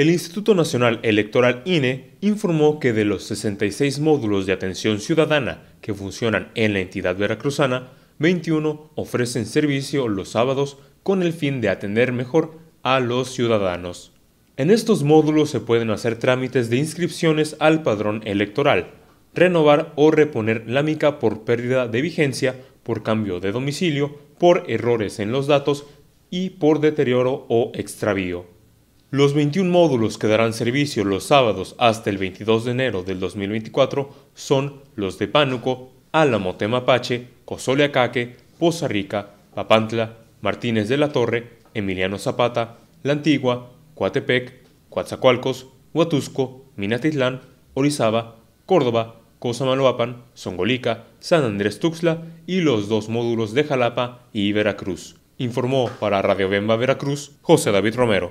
El Instituto Nacional Electoral INE informó que de los 66 módulos de atención ciudadana que funcionan en la entidad veracruzana, 21 ofrecen servicio los sábados con el fin de atender mejor a los ciudadanos. En estos módulos se pueden hacer trámites de inscripciones al padrón electoral, renovar o reponer la mica por pérdida de vigencia, por cambio de domicilio, por errores en los datos y por deterioro o extravío. Los 21 módulos que darán servicio los sábados hasta el 22 de enero del 2024 son los de Pánuco, Álamo Temapache, Cozoleacaque, Poza Rica, Papantla, Martínez de la Torre, Emiliano Zapata, La Antigua, Coatepec, Coatzacoalcos, Huatusco, Minatitlán, Orizaba, Córdoba, Cosamaloapan, Songolica, San Andrés Tuxtla y los dos módulos de Jalapa y Veracruz. Informó para Radio Bemba Veracruz José David Romero.